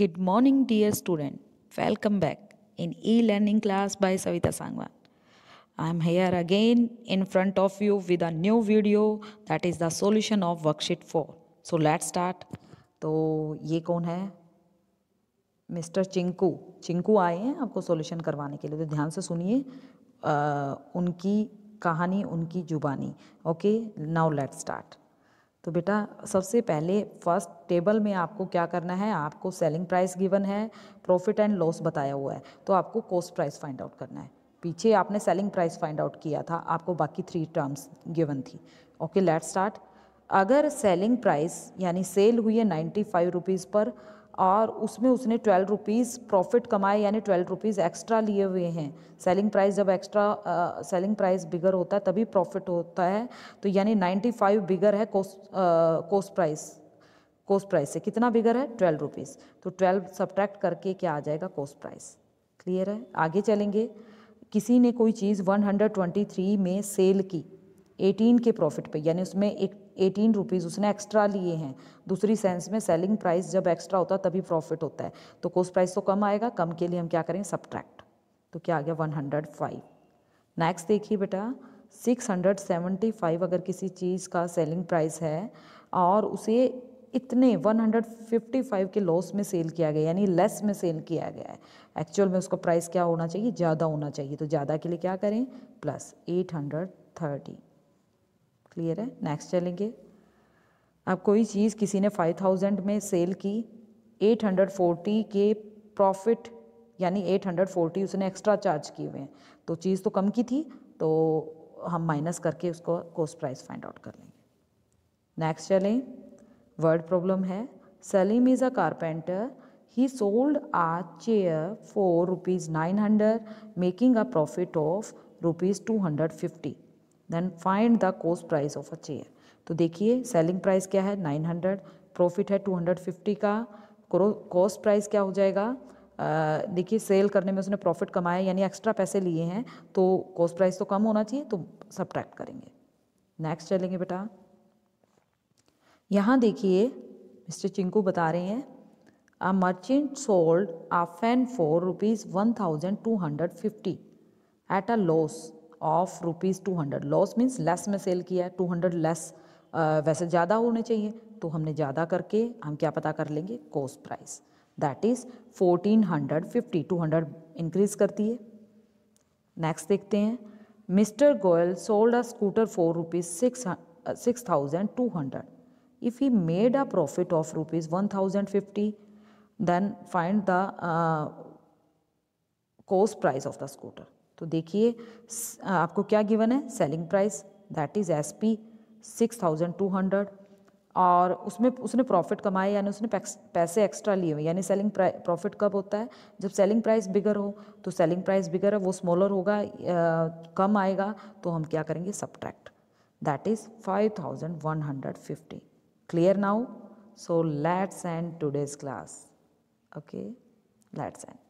Good morning, dear student. Welcome back in e-learning class by Savita Sangwan. I am here again in front of you with a new video that is the solution of worksheet 4. So let's start. तो ये कौन है mister चिंकू चिंकू आए हैं आपको solution करवाने के लिए तो ध्यान से सुनिए उनकी कहानी उनकी जुबानी ओके नाउ लेट्स स्टार्ट तो बेटा सबसे पहले फर्स्ट टेबल में आपको क्या करना है आपको सेलिंग प्राइस गिवन है प्रॉफिट एंड लॉस बताया हुआ है तो आपको कॉस्ट प्राइस फाइंड आउट करना है पीछे आपने सेलिंग प्राइस फाइंड आउट किया था आपको बाकी थ्री टर्म्स गिवन थी ओके लेट स्टार्ट अगर सेलिंग प्राइस यानी सेल हुई है नाइन्टी फाइव रुपीज़ पर और उसमें उसने ट्वेल्व रुपीज़ प्रॉफिट कमाए यानी ट्वेल्व रुपीज़ एक्स्ट्रा लिए हुए हैं सेलिंग प्राइस जब एक्स्ट्रा सेलिंग प्राइस बिगर होता है तभी प्रॉफिट होता है तो यानी नाइन्टी फाइव बिगर है cost cost price cost price से कितना बिगर है ट्वेल्व रुपीज़ तो ट्वेल्व सब्ट्रैक्ट करके क्या आ जाएगा कोस्ट प्राइस क्लियर है आगे चलेंगे किसी ने कोई चीज़ वन में सेल की एटीन के प्रॉफिट पे यानी उसमें एक एटीन रुपीज़ उसने एक्स्ट्रा लिए हैं दूसरी सेंस में सेलिंग प्राइस जब एक्स्ट्रा होता है तभी प्रॉफिट होता है तो कोस्ट प्राइस तो कम आएगा कम के लिए हम क्या करेंगे सब्ट्रैक्ट तो क्या आ गया वन हंड्रेड फाइव नेक्स्ट देखिए बेटा सिक्स हंड्रेड सेवेंटी फाइव अगर किसी चीज़ का सेलिंग प्राइस है और उसे इतने 155 के लॉस में सेल किया गया यानी लेस में सेल किया गया है एक्चुअल में उसका प्राइस क्या होना चाहिए ज़्यादा होना चाहिए तो ज़्यादा के लिए क्या करें प्लस थर्टी क्लियर है नेक्स्ट चलेंगे अब कोई चीज़ किसी ने फाइव थाउजेंड में सेल की एट हंड्रेड फोर्टी के प्रॉफिट यानी एट हंड्रेड फोर्टी उसने एक्स्ट्रा चार्ज किए हुए हैं तो चीज़ तो कम की थी तो हम माइनस करके उसको कोस्ट प्राइस फाइंड आउट कर लेंगे नेक्स्ट चलें वर्ड प्रॉब्लम है Salim is a carpenter he sold a chair for rupees nine hundred making a profit of rupees two hundred fifty then find the cost price of a chair तो देखिए selling price क्या है 900 profit है 250 का cost price क्या हो जाएगा देखिए सेल करने में उसने प्रॉफिट कमाया यानी एक्स्ट्रा पैसे लिए हैं तो कॉस्ट प्राइस तो कम होना चाहिए तो सब्ट्रैक्ट करेंगे नेक्स्ट चलेंगे बेटा यहाँ देखिए मिस्टर चिंकू बता रहे हैं a merchant sold a fan for rupees one thousand two hundred fifty at a loss of rupees two hundred loss means less में सेल किया है टू हंड्रेड लेस वैसे ज़्यादा होने चाहिए तो हमने ज़्यादा करके हम क्या पता कर लेंगे cost price that is fourteen hundred fifty two hundred increase करती है नेक्स्ट देखते हैं mister Goyal sold a scooter for rupees six six thousand two hundred if you made a profit of rupees one thousand fifty then find the cost price of the scooter तो देखिए आपको क्या given है selling price that is S P six thousand two hundred और उसमें उसने profit कमाए यानी उसने पैसे एक्स्ट्रा लिए हुए यानी सेलिंग प्रॉफिट कब होता है जब सेलिंग प्राइस बिगर हो तो सेलिंग प्राइस बिगर है वो स्मॉलर होगा आ, कम आएगा तो हम क्या करेंगे subtract that is five thousand one hundred fifty clear now so let's end today's class okay let's and